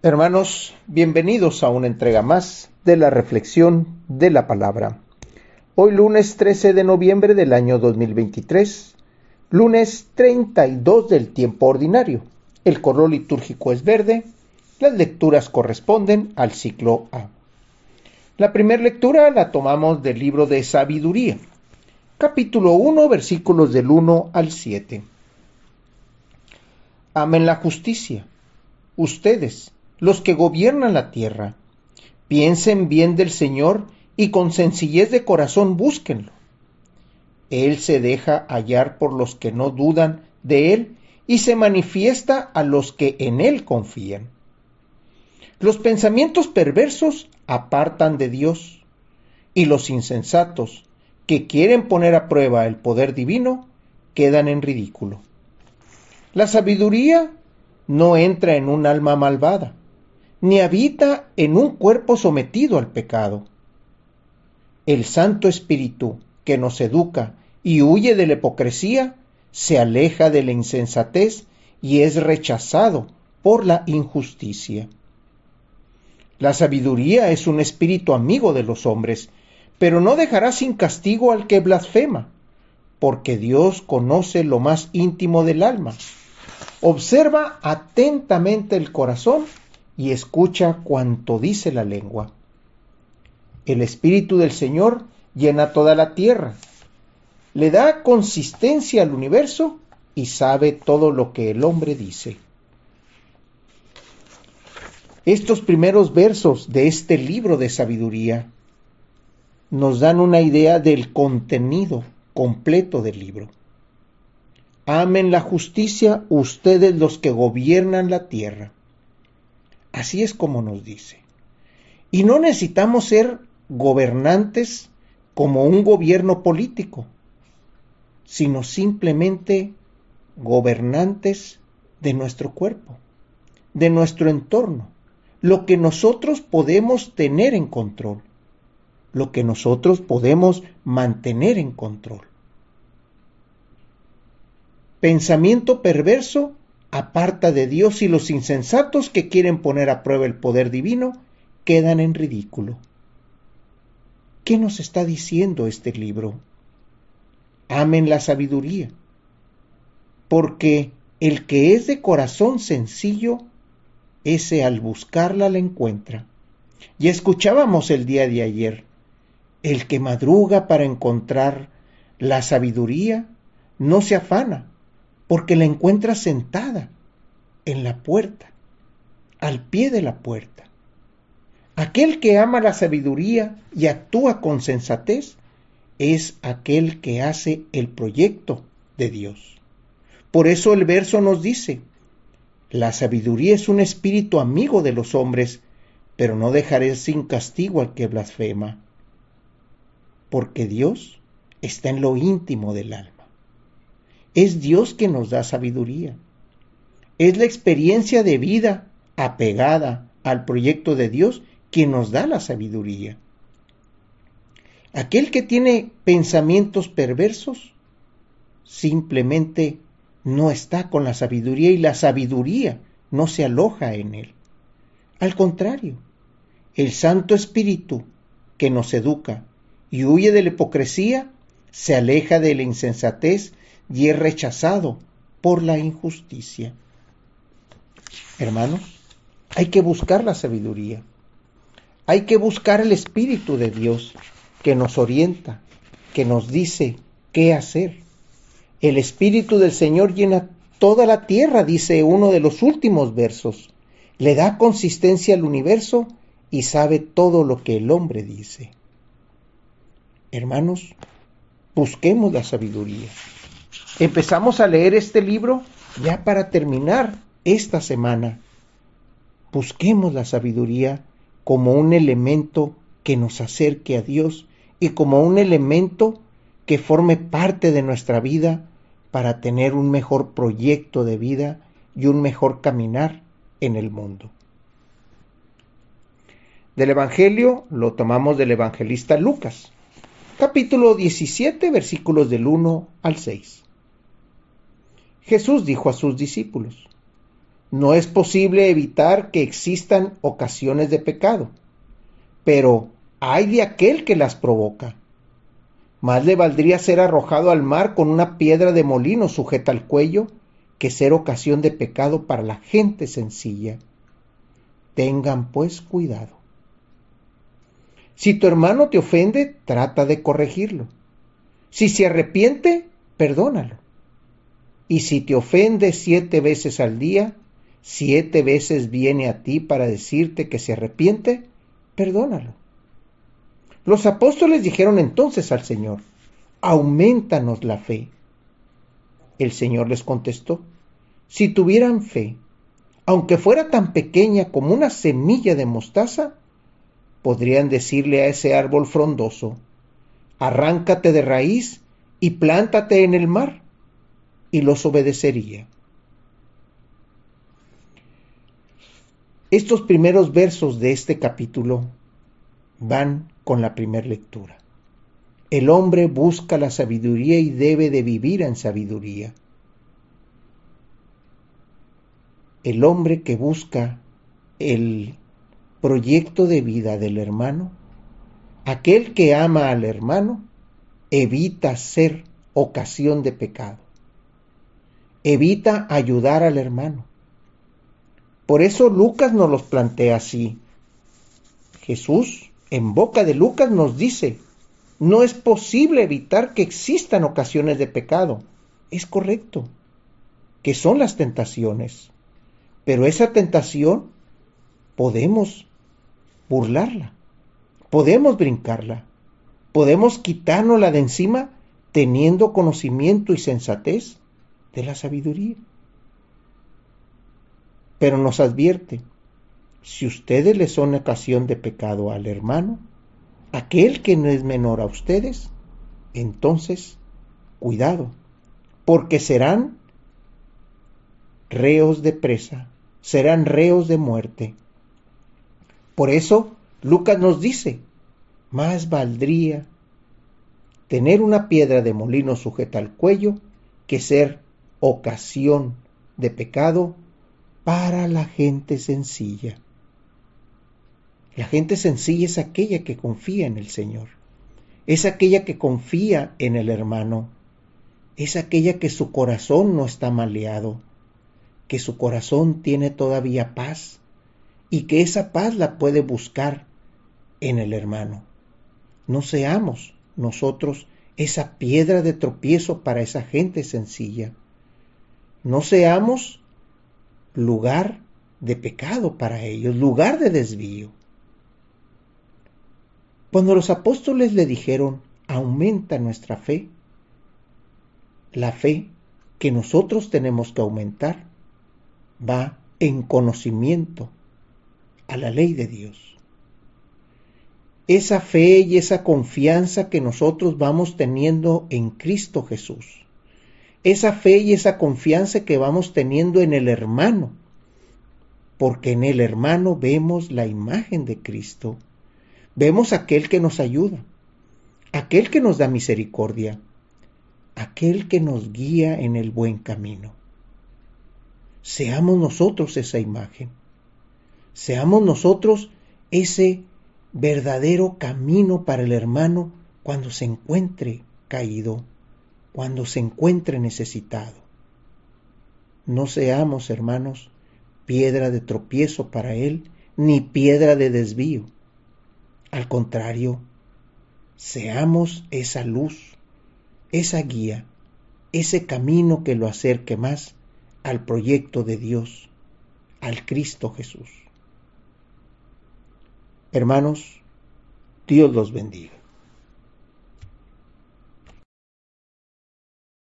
Hermanos, bienvenidos a una entrega más de la reflexión de la palabra. Hoy lunes 13 de noviembre del año 2023, lunes 32 del tiempo ordinario. El color litúrgico es verde, las lecturas corresponden al ciclo A. La primera lectura la tomamos del libro de Sabiduría, capítulo 1, versículos del 1 al 7. Amen la justicia, ustedes los que gobiernan la tierra. Piensen bien del Señor y con sencillez de corazón búsquenlo. Él se deja hallar por los que no dudan de Él y se manifiesta a los que en Él confían. Los pensamientos perversos apartan de Dios y los insensatos que quieren poner a prueba el poder divino quedan en ridículo. La sabiduría no entra en un alma malvada, ni habita en un cuerpo sometido al pecado. El Santo Espíritu, que nos educa y huye de la hipocresía, se aleja de la insensatez y es rechazado por la injusticia. La sabiduría es un espíritu amigo de los hombres, pero no dejará sin castigo al que blasfema, porque Dios conoce lo más íntimo del alma. Observa atentamente el corazón y escucha cuanto dice la lengua. El Espíritu del Señor llena toda la tierra, le da consistencia al universo y sabe todo lo que el hombre dice. Estos primeros versos de este libro de sabiduría nos dan una idea del contenido completo del libro. Amen la justicia ustedes los que gobiernan la tierra Así es como nos dice. Y no necesitamos ser gobernantes como un gobierno político, sino simplemente gobernantes de nuestro cuerpo, de nuestro entorno, lo que nosotros podemos tener en control, lo que nosotros podemos mantener en control. Pensamiento perverso aparta de Dios y los insensatos que quieren poner a prueba el poder divino quedan en ridículo. ¿Qué nos está diciendo este libro? Amen la sabiduría, porque el que es de corazón sencillo, ese al buscarla la encuentra. Y escuchábamos el día de ayer, el que madruga para encontrar la sabiduría no se afana, porque la encuentra sentada en la puerta, al pie de la puerta. Aquel que ama la sabiduría y actúa con sensatez es aquel que hace el proyecto de Dios. Por eso el verso nos dice, la sabiduría es un espíritu amigo de los hombres, pero no dejaré sin castigo al que blasfema, porque Dios está en lo íntimo del alma. Es Dios que nos da sabiduría. Es la experiencia de vida apegada al proyecto de Dios que nos da la sabiduría. Aquel que tiene pensamientos perversos simplemente no está con la sabiduría y la sabiduría no se aloja en él. Al contrario, el Santo Espíritu que nos educa y huye de la hipocresía se aleja de la insensatez y es rechazado por la injusticia. Hermanos, hay que buscar la sabiduría. Hay que buscar el Espíritu de Dios que nos orienta, que nos dice qué hacer. El Espíritu del Señor llena toda la tierra, dice uno de los últimos versos. Le da consistencia al universo y sabe todo lo que el hombre dice. Hermanos, busquemos la sabiduría. Empezamos a leer este libro ya para terminar esta semana. Busquemos la sabiduría como un elemento que nos acerque a Dios y como un elemento que forme parte de nuestra vida para tener un mejor proyecto de vida y un mejor caminar en el mundo. Del Evangelio lo tomamos del evangelista Lucas, capítulo 17, versículos del 1 al 6. Jesús dijo a sus discípulos, no es posible evitar que existan ocasiones de pecado, pero hay de aquel que las provoca. Más le valdría ser arrojado al mar con una piedra de molino sujeta al cuello que ser ocasión de pecado para la gente sencilla. Tengan pues cuidado. Si tu hermano te ofende, trata de corregirlo. Si se arrepiente, perdónalo. Y si te ofende siete veces al día, siete veces viene a ti para decirte que se arrepiente, perdónalo. Los apóstoles dijeron entonces al Señor, aumentanos la fe. El Señor les contestó, si tuvieran fe, aunque fuera tan pequeña como una semilla de mostaza, podrían decirle a ese árbol frondoso, arráncate de raíz y plántate en el mar, y los obedecería. Estos primeros versos de este capítulo van con la primera lectura. El hombre busca la sabiduría y debe de vivir en sabiduría. El hombre que busca el proyecto de vida del hermano, aquel que ama al hermano, evita ser ocasión de pecado evita ayudar al hermano. Por eso Lucas nos los plantea así. Jesús, en boca de Lucas, nos dice, no es posible evitar que existan ocasiones de pecado. Es correcto, que son las tentaciones. Pero esa tentación podemos burlarla, podemos brincarla, podemos quitárnosla de encima teniendo conocimiento y sensatez de la sabiduría. Pero nos advierte, si ustedes le son ocasión de pecado al hermano, aquel que no es menor a ustedes, entonces cuidado, porque serán reos de presa, serán reos de muerte. Por eso Lucas nos dice, más valdría tener una piedra de molino sujeta al cuello que ser ocasión de pecado para la gente sencilla. La gente sencilla es aquella que confía en el Señor, es aquella que confía en el hermano, es aquella que su corazón no está maleado, que su corazón tiene todavía paz y que esa paz la puede buscar en el hermano. No seamos nosotros esa piedra de tropiezo para esa gente sencilla no seamos lugar de pecado para ellos, lugar de desvío. Cuando los apóstoles le dijeron, aumenta nuestra fe, la fe que nosotros tenemos que aumentar va en conocimiento a la ley de Dios. Esa fe y esa confianza que nosotros vamos teniendo en Cristo Jesús esa fe y esa confianza que vamos teniendo en el hermano, porque en el hermano vemos la imagen de Cristo, vemos aquel que nos ayuda, aquel que nos da misericordia, aquel que nos guía en el buen camino. Seamos nosotros esa imagen, seamos nosotros ese verdadero camino para el hermano cuando se encuentre caído cuando se encuentre necesitado. No seamos, hermanos, piedra de tropiezo para Él, ni piedra de desvío. Al contrario, seamos esa luz, esa guía, ese camino que lo acerque más al proyecto de Dios, al Cristo Jesús. Hermanos, Dios los bendiga.